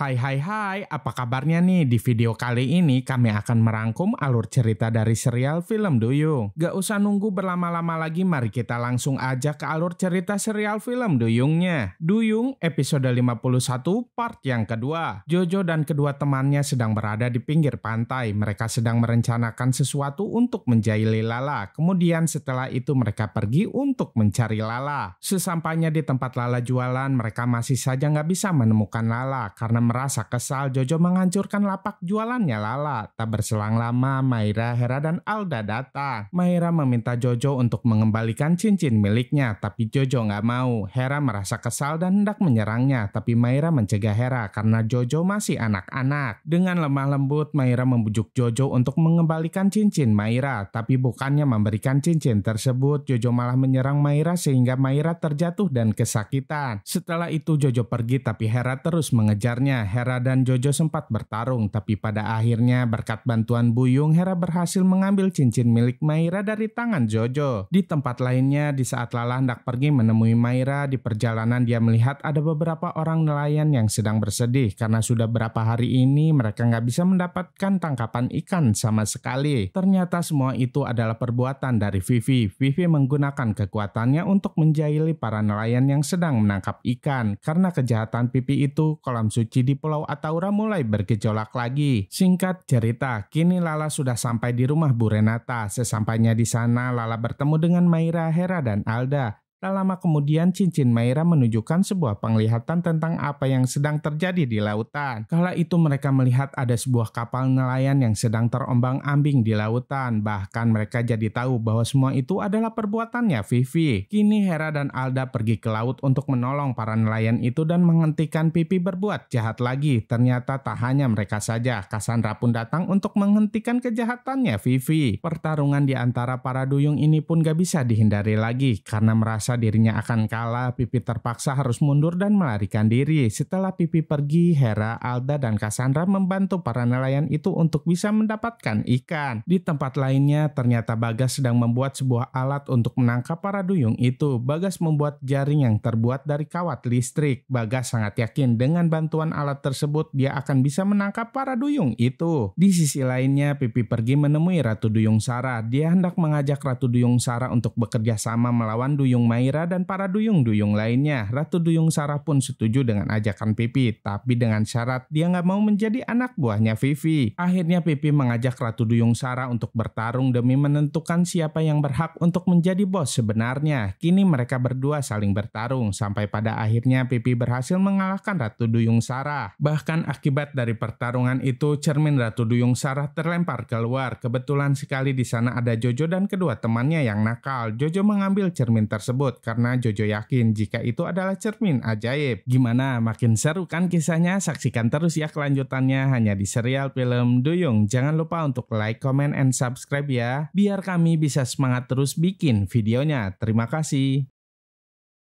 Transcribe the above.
Hai hai hai, apa kabarnya nih? Di video kali ini kami akan merangkum alur cerita dari serial film Duyung. Gak usah nunggu berlama-lama lagi, mari kita langsung aja ke alur cerita serial film Duyungnya. Duyung episode 51 part yang kedua. Jojo dan kedua temannya sedang berada di pinggir pantai. Mereka sedang merencanakan sesuatu untuk menjahili Lala. Kemudian setelah itu mereka pergi untuk mencari Lala. Sesampainya di tempat Lala jualan, mereka masih saja nggak bisa menemukan Lala karena merasa kesal, Jojo menghancurkan lapak jualannya Lala. Tak berselang lama, Maira, Hera, dan Alda datang. Maira meminta Jojo untuk mengembalikan cincin miliknya, tapi Jojo nggak mau. Hera merasa kesal dan hendak menyerangnya, tapi Maira mencegah Hera karena Jojo masih anak-anak. Dengan lemah lembut, Maira membujuk Jojo untuk mengembalikan cincin Maira, tapi bukannya memberikan cincin tersebut, Jojo malah menyerang Maira sehingga Maira terjatuh dan kesakitan. Setelah itu Jojo pergi tapi Hera terus mengejarnya. Hera dan Jojo sempat bertarung, tapi pada akhirnya berkat bantuan Buyung, Hera berhasil mengambil cincin milik Maira dari tangan Jojo. Di tempat lainnya, di saat Lala hendak pergi menemui Maira, di perjalanan dia melihat ada beberapa orang nelayan yang sedang bersedih karena sudah berapa hari ini mereka nggak bisa mendapatkan tangkapan ikan sama sekali. Ternyata semua itu adalah perbuatan dari Vivi. Vivi menggunakan kekuatannya untuk menjahili para nelayan yang sedang menangkap ikan. Karena kejahatan Pipi itu, kolam suci di Pulau Ataura mulai bergejolak lagi. Singkat cerita, kini Lala sudah sampai di rumah Bu Renata. Sesampainya di sana, Lala bertemu dengan Maira, Hera, dan Alda. Tak lama kemudian cincin Maira menunjukkan sebuah penglihatan tentang apa yang sedang terjadi di lautan. Kala itu mereka melihat ada sebuah kapal nelayan yang sedang terombang-ambing di lautan. Bahkan mereka jadi tahu bahwa semua itu adalah perbuatannya Vivi. Kini Hera dan Alda pergi ke laut untuk menolong para nelayan itu dan menghentikan Pipi berbuat jahat lagi. Ternyata tak hanya mereka saja, Cassandra pun datang untuk menghentikan kejahatannya Vivi. Pertarungan di antara para duyung ini pun gak bisa dihindari lagi karena merasa merasa dirinya akan kalah, Pipi terpaksa harus mundur dan melarikan diri. Setelah Pipi pergi, Hera, Alda, dan Cassandra membantu para nelayan itu untuk bisa mendapatkan ikan. Di tempat lainnya, ternyata Bagas sedang membuat sebuah alat untuk menangkap para duyung itu. Bagas membuat jaring yang terbuat dari kawat listrik. Bagas sangat yakin dengan bantuan alat tersebut dia akan bisa menangkap para duyung itu. Di sisi lainnya, Pipi pergi menemui Ratu Duyung Sara. Dia hendak mengajak Ratu Duyung Sara untuk bekerja sama melawan Duyung Maya Naira dan para duyung-duyung lainnya. Ratu Duyung Sarah pun setuju dengan ajakan Pipi, tapi dengan syarat dia nggak mau menjadi anak buahnya Vivi. Akhirnya Pipi mengajak Ratu Duyung Sarah untuk bertarung demi menentukan siapa yang berhak untuk menjadi bos sebenarnya. Kini mereka berdua saling bertarung sampai pada akhirnya Pipi berhasil mengalahkan Ratu Duyung Sarah. Bahkan akibat dari pertarungan itu, cermin Ratu Duyung Sarah terlempar keluar. Kebetulan sekali di sana ada Jojo dan kedua temannya yang nakal. Jojo mengambil cermin tersebut tersebut karena Jojo yakin jika itu adalah cermin ajaib. Gimana makin seru kan kisahnya? Saksikan terus ya kelanjutannya hanya di serial film Duyung. Jangan lupa untuk like, comment, and subscribe ya biar kami bisa semangat terus bikin videonya. Terima kasih.